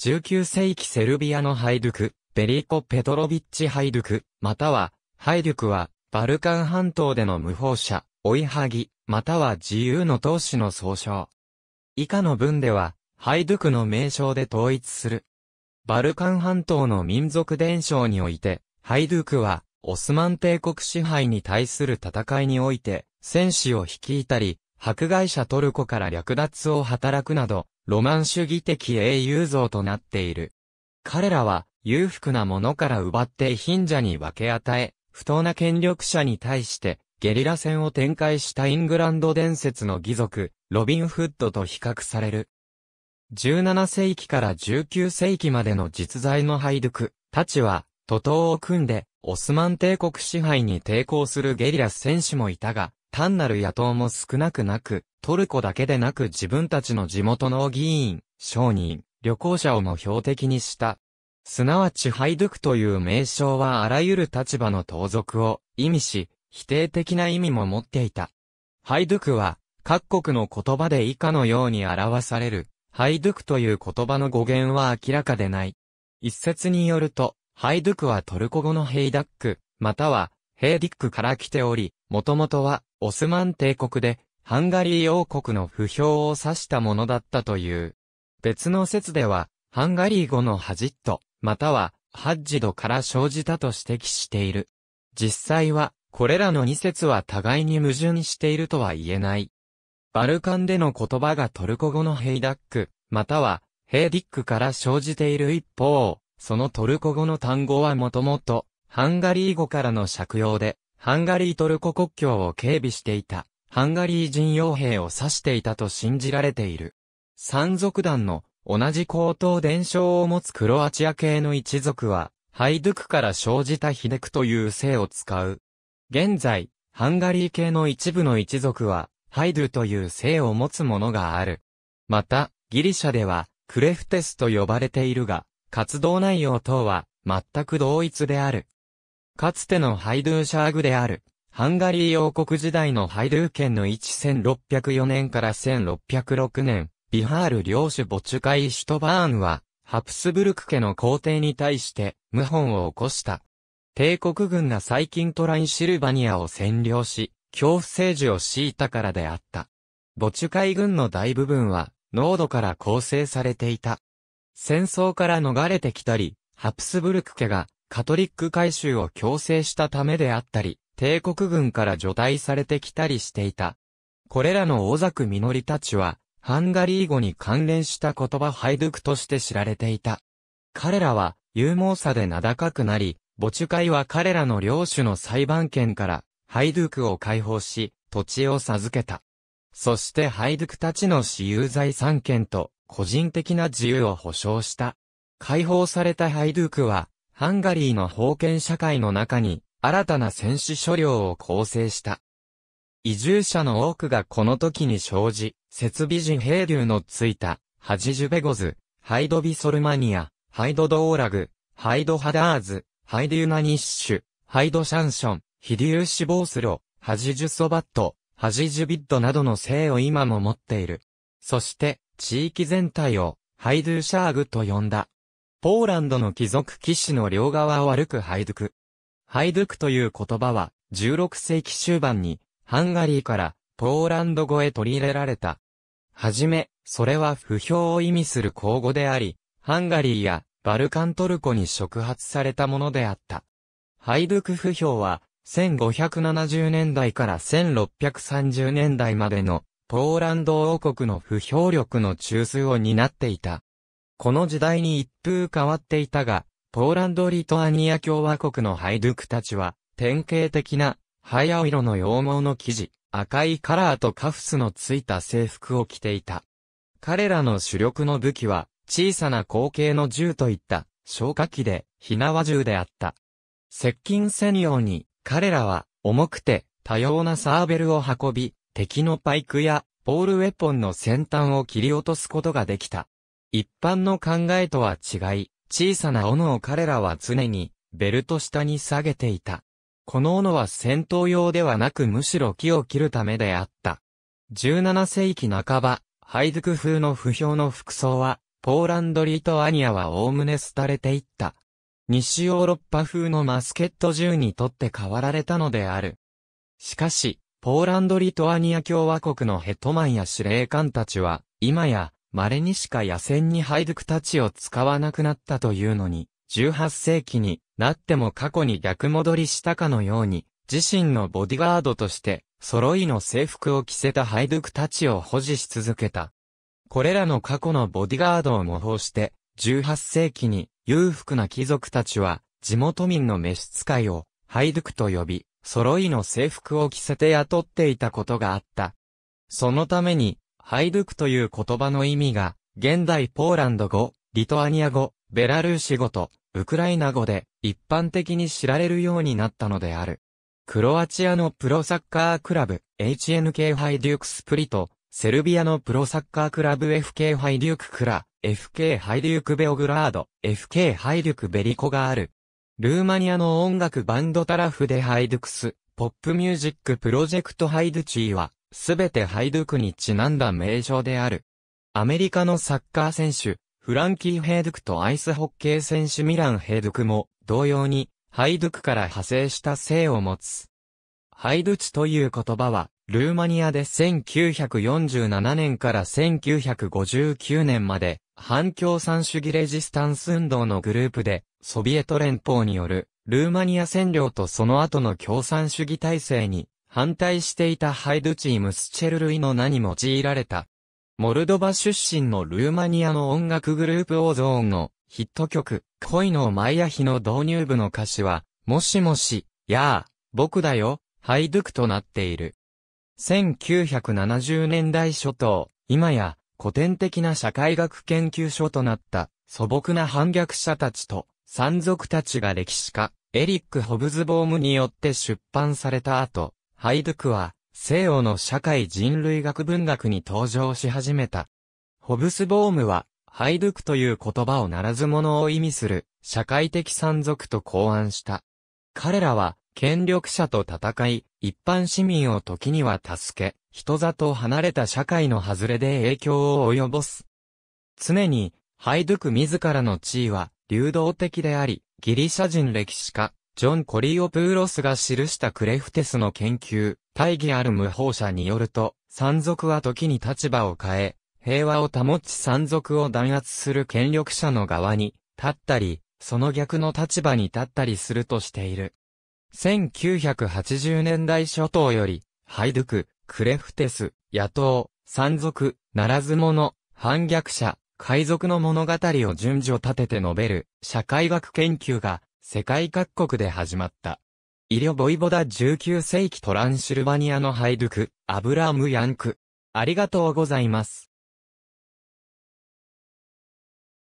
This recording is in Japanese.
19世紀セルビアのハイドゥク、ベリコ・ペトロビッチ・ハイドゥク、または、ハイドゥクは、バルカン半島での無法者、追いはぎ、または自由の闘士の総称。以下の文では、ハイドゥクの名称で統一する。バルカン半島の民族伝承において、ハイドゥクは、オスマン帝国支配に対する戦いにおいて、戦士を率いたり、迫害者トルコから略奪を働くなど、ロマン主義的英雄像となっている。彼らは、裕福なものから奪って貧者に分け与え、不当な権力者に対して、ゲリラ戦を展開したイングランド伝説の義族、ロビンフッドと比較される。17世紀から19世紀までの実在のハイドクたちは、徒党を組んで、オスマン帝国支配に抵抗するゲリラ戦士もいたが、単なる野党も少なくなく、トルコだけでなく自分たちの地元の議員、商人、旅行者をも標的にした。すなわちハイドゥクという名称はあらゆる立場の盗賊を意味し、否定的な意味も持っていた。ハイドゥクは、各国の言葉で以下のように表される、ハイドゥクという言葉の語源は明らかでない。一説によると、ハイドゥクはトルコ語のヘイダック、または、ヘイディックから来ており、もともとは、オスマン帝国で、ハンガリー王国の不評を指したものだったという。別の説では、ハンガリー語のハジット、または、ハッジドから生じたと指摘している。実際は、これらの2説は互いに矛盾しているとは言えない。バルカンでの言葉がトルコ語のヘイダック、または、ヘイディックから生じている一方、そのトルコ語の単語はもともと、ハンガリー語からの借用で、ハンガリートルコ国境を警備していた、ハンガリー人傭兵を指していたと信じられている。山族団の同じ高等伝承を持つクロアチア系の一族は、ハイドゥクから生じたヒデクという姓を使う。現在、ハンガリー系の一部の一族は、ハイドゥという姓を持つものがある。また、ギリシャでは、クレフテスと呼ばれているが、活動内容等は、全く同一である。かつてのハイドゥーシャーグである、ハンガリー王国時代のハイドゥー県の1604年から1606年、ビハール領主ボチュカイ・シュトバーンは、ハプスブルク家の皇帝に対して、謀反を起こした。帝国軍が最近トライシルバニアを占領し、恐怖政治を敷いたからであった。ボチュカイ軍の大部分は、濃度から構成されていた。戦争から逃れてきたり、ハプスブルク家がカトリック改宗を強制したためであったり、帝国軍から除隊されてきたりしていた。これらの大作実りたちは、ハンガリー語に関連した言葉ハイドゥクとして知られていた。彼らは、勇猛さで名高くなり、墓地会は彼らの領主の裁判権から、ハイドゥクを解放し、土地を授けた。そしてハイドゥクたちの私有財産権と、個人的な自由を保障した。解放されたハイドゥクは、ハンガリーの封建社会の中に、新たな戦死所領を構成した。移住者の多くがこの時に生じ、設備デ兵流のついた、ハジジュベゴズ、ハイドビソルマニア、ハイドドーラグ、ハイドハダーズ、ハイデューナニッシュ、ハイドシャンション、ヒデューシボースロ、ハジジュソバット、ハジジュビッドなどの姓を今も持っている。そして、地域全体を、ハイドゥーシャーグと呼んだ。ポーランドの貴族騎士の両側を歩くハイドゥク。ハイドゥクという言葉は、16世紀終盤に、ハンガリーから、ポーランド語へ取り入れられた。はじめ、それは不評を意味する口語であり、ハンガリーや、バルカントルコに触発されたものであった。ハイドゥク不評は、1570年代から1630年代までの、ポーランド王国の不評力の中枢を担っていた。この時代に一風変わっていたが、ポーランド・リトアニア共和国のハイドゥクたちは、典型的な、灰青色の羊毛の生地、赤いカラーとカフスのついた制服を着ていた。彼らの主力の武器は、小さな口径の銃といった、消火器で、火縄銃であった。接近専用に、彼らは、重くて、多様なサーベルを運び、敵のパイクや、ポールウェポンの先端を切り落とすことができた。一般の考えとは違い、小さな斧を彼らは常に、ベルト下に下げていた。この斧は戦闘用ではなくむしろ木を切るためであった。17世紀半ば、ハイドゥク風の不評の服装は、ポーランド・リートアニアは概ね廃れていった。西ヨーロッパ風のマスケット銃にとって変わられたのである。しかし、ポーランド・リトアニア共和国のヘッドマンや司令官たちは、今や、稀にしか野戦にハイドクたちを使わなくなったというのに、18世紀になっても過去に逆戻りしたかのように、自身のボディガードとして、揃いの制服を着せたハイドクたちを保持し続けた。これらの過去のボディガードを模倣して、18世紀に裕福な貴族たちは、地元民の召使いを、ハイドクと呼び、揃いの制服を着せて雇っていたことがあった。そのために、ハイドゥクという言葉の意味が、現代ポーランド語、リトアニア語、ベラルーシ語と、ウクライナ語で一般的に知られるようになったのである。クロアチアのプロサッカークラブ、HNK ハイデュークスプリト、セルビアのプロサッカークラブ FK ハイデューククラ、FK ハイデュークベオグラード、FK ハイデュークベリコがある。ルーマニアの音楽バンドタラフでハイドゥクス、ポップミュージックプロジェクトハイドゥチーは、すべてハイドゥクにちなんだ名称である。アメリカのサッカー選手、フランキー・ヘイドゥクとアイスホッケー選手ミラン・ヘイドゥクも、同様に、ハイドゥクから派生した姓を持つ。ハイドゥチという言葉は、ルーマニアで1947年から1959年まで、反共産主義レジスタンス運動のグループで、ソビエト連邦による、ルーマニア占領とその後の共産主義体制に、反対していたハイドゥチー・ムスチェルルイの名に用いられた。モルドバ出身のルーマニアの音楽グループオーゾーンのヒット曲、恋のマイアヒの導入部の歌詞は、もしもし、やあ、僕だよ、ハイドゥクとなっている。1970年代初頭、今や古典的な社会学研究所となった素朴な反逆者たちと山賊たちが歴史家エリック・ホブズボームによって出版された後、ハイドゥクは、西洋の社会人類学文学に登場し始めた。ホブスボームは、ハイドゥクという言葉をならず者を意味する、社会的山賊と考案した。彼らは、権力者と戦い、一般市民を時には助け、人里を離れた社会の外れで影響を及ぼす。常に、ハイドゥク自らの地位は、流動的であり、ギリシャ人歴史家、ジョン・コリオプーロスが記したクレフテスの研究、大義ある無法者によると、山賊は時に立場を変え、平和を保ち山賊を弾圧する権力者の側に立ったり、その逆の立場に立ったりするとしている。1980年代初頭より、ハイドゥク、クレフテス、野党、山賊、ならず者、反逆者、海賊の物語を順序立てて述べる、社会学研究が世界各国で始まった。イリョ・ボイボダ19世紀トランシルバニアのハイドク、アブラーム・ヤンク。ありがとうございます。